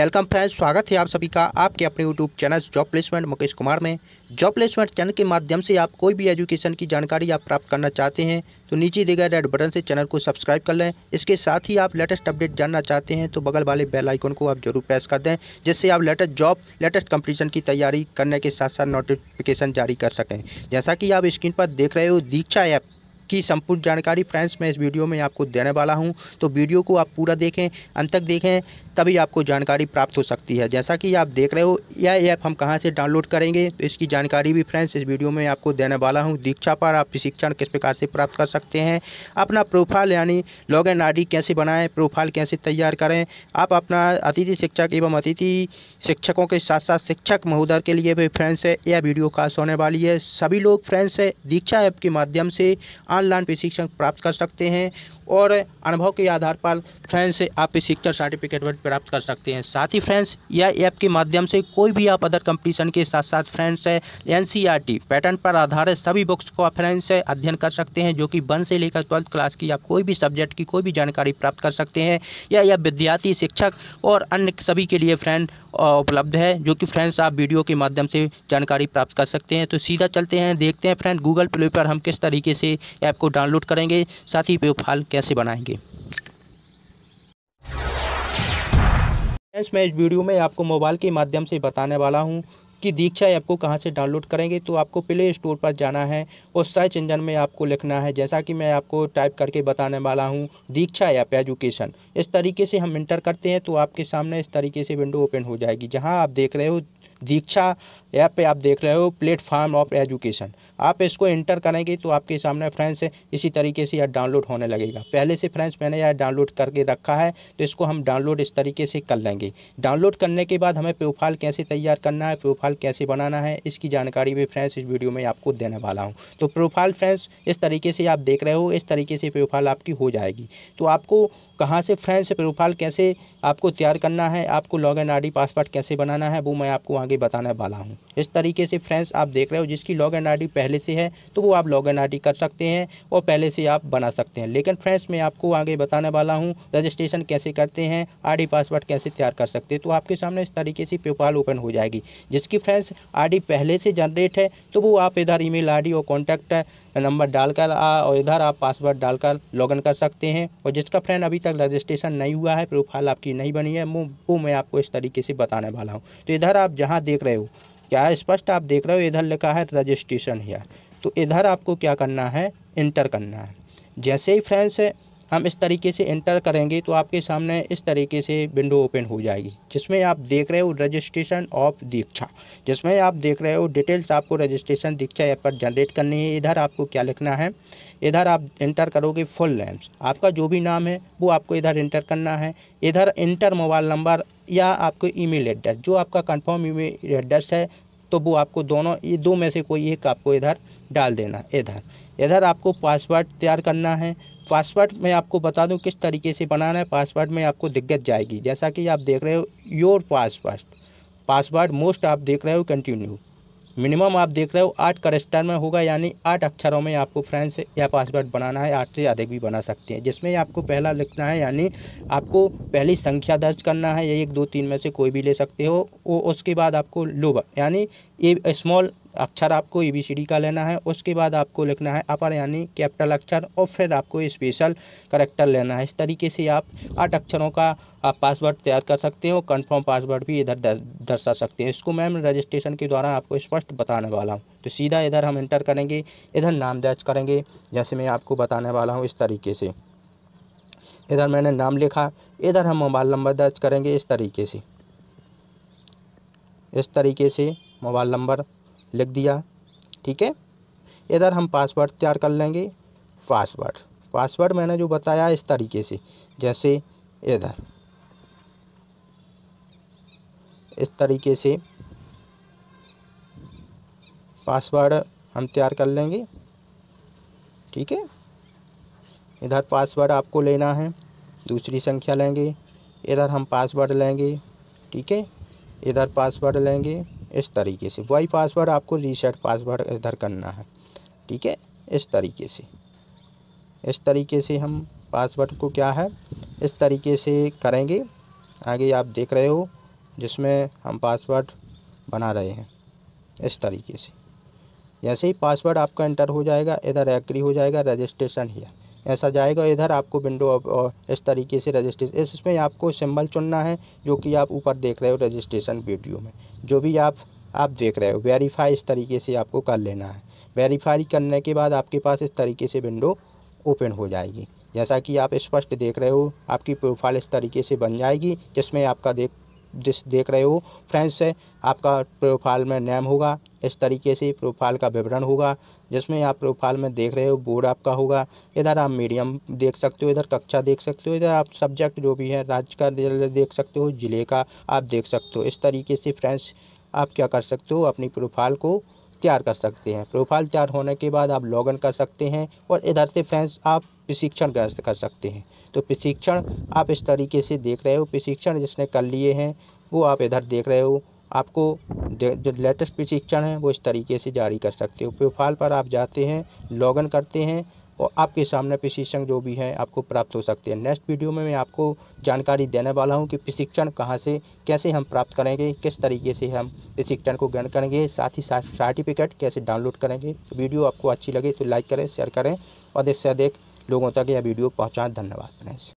welcome friends स्वागत है आप सभी का आपके अपने YouTube channel job placement Mukesh Kumar में जॉब प्लेसमेंट चैनल के माध्यम से आप कोई भी एजुकेशन की जानकारी आप प्राप्त करना चाहते हैं तो नीचे दिए गए रेड बटन से चैनल को सब्सक्राइब कर लें इसके साथ ही आप लेटेस्ट अपडेट जानना चाहते हैं तो बगल वाले बेल आइकन को आप जरूर प्रेस कर दें जिससे आप लेटेस्ट जॉब लेटेस्ट कंपटीशन की तैयारी करने के साथ साथ नोटिफिकेशन जारी कर सकें जैसा कि आप स्क्रीन पर देख रहे हो दीक्षा ऐप की संपूर्ण जानकारी फ्रेंड्स मैं इस वीडियो में आपको देने वाला हूँ तो वीडियो को आप पूरा देखें अंत तक देखें तभी आपको जानकारी प्राप्त हो सकती है जैसा कि आप देख रहे हो यह ऐप हम कहाँ से डाउनलोड करेंगे तो इसकी जानकारी भी फ्रेंड्स इस वीडियो में आपको देने वाला हूँ दीक्षा पर आप प्रशिक्षण किस प्रकार से प्राप्त कर सकते हैं अपना प्रोफाइल यानी लॉग इन कैसे बनाएँ प्रोफाइल कैसे तैयार करें आप अपना अतिथि शिक्षक एवं अतिथि शिक्षकों के साथ साथ शिक्षक महोदय के लिए भी फ्रेंड्स यह वीडियो खास होने वाली है सभी लोग फ्रेंड्स दीक्षा ऐप के माध्यम से ऑनलाइन प्रशिक्षण प्राप्त कर सकते हैं और अनुभव के आधार पर फ्रेंड्स आप शिक्षा सर्टिफिकेट प्राप्त कर सकते हैं साथ ही फ्रेंड्स यह ऐप के माध्यम से कोई भी आप अदर कंपटीशन के साथ साथ फ्रेंड्स एन सी पैटर्न पर आधारित सभी बुक्स को आप फ्रेंड्स अध्ययन कर सकते हैं जो कि वन से लेकर ट्वेल्थ क्लास की आप कोई भी सब्जेक्ट की कोई भी जानकारी प्राप्त कर सकते हैं या यह विद्यार्थी शिक्षक और अन्य सभी के लिए फ्रेंड उपलब्ध है जो कि फ्रेंड्स आप वीडियो के माध्यम से जानकारी प्राप्त कर सकते हैं तो सीधा चलते हैं देखते हैं फ्रेंड गूगल प्ले पर हम किस तरीके से ऐप को डाउनलोड करेंगे साथ ही प्रोफाइल कैसे बनाएंगे फ्रेंड्स मैं इस वीडियो में आपको मोबाइल के माध्यम से बताने वाला हूं कि दीक्षा ऐप को कहां से डाउनलोड करेंगे तो आपको प्ले स्टोर पर जाना है और सर्च इंजन में आपको लिखना है जैसा कि मैं आपको टाइप करके बताने वाला हूँ दीक्षा ऐप एजुकेशन इस तरीके से हम इंटर करते हैं तो आपके सामने इस तरीके से विंडो ओपन हो जाएगी जहाँ आप देख रहे हो दीक्षा यहाँ पे आप देख रहे हो प्लेटफार्म ऑफ एजुकेशन आप इसको इंटर करेंगे तो आपके सामने फ्रेंड्स इसी तरीके से यह डाउनलोड होने लगेगा पहले से फ्रेंड्स मैंने यह डाउनलोड करके रखा है तो इसको हम डाउनलोड इस तरीके से कर लेंगे डाउनलोड करने के बाद हमें प्रोफाइल कैसे तैयार करना है प्रोफाइल कैसे बनाना है इसकी जानकारी भी फ्रेंड्स इस वीडियो में आपको देने वाला हूँ तो प्रोफाइल फ्रेंड्स इस तरीके से आप देख रहे हो इस तरीके से प्रोफाइल आपकी हो जाएगी तो आपको कहाँ से फ्रेंड्स प्रोफाइल कैसे आपको तैयार करना है आपको लॉग इन पासवर्ड कैसे बनाना है वो मैं आपको आगे बताने वाला हूँ इस तरीके से फ्रेंड्स आप देख रहे हो जिसकी लॉग एन आईडी पहले से है तो वो आप लॉग एन आईडी कर सकते हैं और पहले से आप बना सकते हैं लेकिन फ्रेंड्स मैं आपको आगे बताने वाला हूँ रजिस्ट्रेशन कैसे करते हैं आईडी पासवर्ड कैसे तैयार कर सकते हैं तो आपके सामने इस तरीके से पेपाल ओपन हो जाएगी जिसकी फ्रेंड्स आईडी पहले से जनरेट है तो वो आप इधर ई मेल और कॉन्टैक्ट नंबर डालकर और इधर आप पासवर्ड डालकर लॉगिन कर सकते हैं और जिसका फ्रेंड अभी तक रजिस्ट्रेशन नहीं हुआ है प्रोफाइल आपकी नहीं बनी है वो मैं आपको इस तरीके से बताने वाला हूँ तो इधर आप जहाँ देख रहे हो क्या स्पष्ट आप देख रहे हो इधर लिखा है रजिस्ट्रेशन हेयर तो इधर आपको क्या करना है इंटर करना है जैसे ही फ्रेंड्स हम इस तरीके से एंटर करेंगे तो आपके सामने इस तरीके से विंडो ओपन हो जाएगी जिसमें आप देख रहे हो रजिस्ट्रेशन ऑफ दीक्षा जिसमें आप देख रहे हो डिटेल्स आपको रजिस्ट्रेशन दीक्षा ऐप पर जनरेट करनी है इधर आपको क्या लिखना है इधर आप इंटर करोगे फुल नेम्स आपका जो भी नाम है वो आपको इधर इंटर करना है इधर इंटर मोबाइल नंबर या आपको ईमेल एड्रेस जो आपका कंफर्म ईमेल एड्रेस है तो वो आपको दोनों ये दो में से कोई एक आपको इधर डाल देना इधर इधर आपको पासवर्ड तैयार करना है पासवर्ड मैं आपको बता दूं किस तरीके से बनाना है पासवर्ड में आपको दिक्कत जाएगी जैसा कि आप देख रहे हो योर पासवर्ड पासवर्ड मोस्ट आप देख रहे हो कंटिन्यू मिनिमम आप देख रहे हो आठ करेस्टर में होगा यानी आठ अक्षरों में आपको फ्रेंड्स या पासवर्ड बनाना है आठ से अधिक भी बना सकते हैं जिसमें आपको पहला लिखना है यानी आपको पहली संख्या दर्ज करना है या एक दो तीन में से कोई भी ले सकते हो वो उसके बाद आपको लोबर यानी ए स्मॉल अक्षर आपको ए बी सी डी का लेना है उसके बाद आपको लिखना है अपर यानी कैपिटल अक्षर और फिर आपको स्पेशल करेक्टर लेना है इस तरीके से आप आठ अक्षरों का आप पासवर्ड तैयार कर सकते हो कंफर्म पासवर्ड भी इधर दर्शा सकते हैं इसको मैम रजिस्ट्रेशन के द्वारा आपको स्पष्ट बताने वाला हूँ तो सीधा इधर हम इंटर करेंगे इधर नाम दर्ज करेंगे जैसे मैं आपको बताने वाला हूँ इस तरीके से इधर मैंने नाम लिखा इधर हम मोबाइल नंबर दर्ज करेंगे इस तरीके से इस तरीके से मोबाइल नंबर लिख दिया ठीक है इधर हम पासवर्ड तैयार कर लेंगे पासवर्ड पासवर्ड मैंने जो बताया इस तरीके से जैसे इधर इस तरीके से पासवर्ड हम तैयार कर लेंगे ठीक है इधर पासवर्ड आपको लेना है दूसरी संख्या लेंगे इधर हम पासवर्ड लेंगे ठीक है इधर पासवर्ड लेंगे इस तरीके से वही पासवर्ड आपको रीसेट पासवर्ड इधर करना है ठीक है इस तरीके से इस तरीके से हम पासवर्ड को क्या है इस तरीके से करेंगे आगे आप देख रहे हो जिसमें हम पासवर्ड बना रहे हैं इस तरीके से जैसे ही पासवर्ड आपका एंटर हो जाएगा इधर एग्री हो जाएगा रजिस्ट्रेशन ही ऐसा जाएगा इधर आपको विंडो uh, इस तरीके से रजिस्ट्रेशन इसमें आपको सिंबल चुनना है जो कि आप ऊपर देख रहे हो रजिस्ट्रेशन वीडियो में जो भी आप आप देख रहे हो वेरीफाई इस तरीके से आपको कर लेना है वेरीफाई करने के बाद आपके पास इस तरीके से विंडो ओपन हो जाएगी जैसा कि आप स्पष्ट देख रहे हो आपकी प्रोफाइल इस तरीके से बन जाएगी जिसमें आपका देख जिस देख रहे हो फ्रेंड्स है आपका प्रोफाइल में नेम होगा इस तरीके से प्रोफाइल का विवरण होगा जिसमें आप प्रोफाइल में देख रहे हो बोर्ड आपका होगा इधर आप मीडियम देख सकते हो इधर कक्षा देख सकते हो इधर आप सब्जेक्ट जो भी है राज्य का देख सकते हो ज़िले का आप देख सकते हो इस तरीके से फ्रेंड्स आप क्या कर सकते हो अपनी प्रोफाइल को तैयार कर सकते हैं प्रोफाइल तैयार होने के बाद आप लॉगिन कर सकते हैं और इधर से फ्रेंड्स आप प्रशिक्षण कर सकते हैं तो प्रशिक्षण आप इस तरीके से देख रहे हो प्रशिक्षण जिसने कर लिए हैं वो आप इधर देख रहे हो आपको जो लेटेस्ट प्रशिक्षण है वो इस तरीके से जारी कर सकते हो प्रोफाइल पर आप जाते हैं लॉगिन करते हैं और आपके सामने प्रशिक्षण जो भी है आपको प्राप्त हो सकते हैं नेक्स्ट वीडियो में मैं आपको जानकारी देने वाला हूं कि प्रशिक्षण कहां से कैसे हम प्राप्त करेंगे किस तरीके से हम प्रशिक्षण को ग्रहण करेंगे साथ ही साथ सर्टिफिकेट कैसे डाउनलोड करेंगे वीडियो आपको अच्छी लगे तो लाइक करें शेयर करें और अधिक से अधिक लोगों तक यह वीडियो पहुँचाएँ धन्यवाद फ्रेंड्स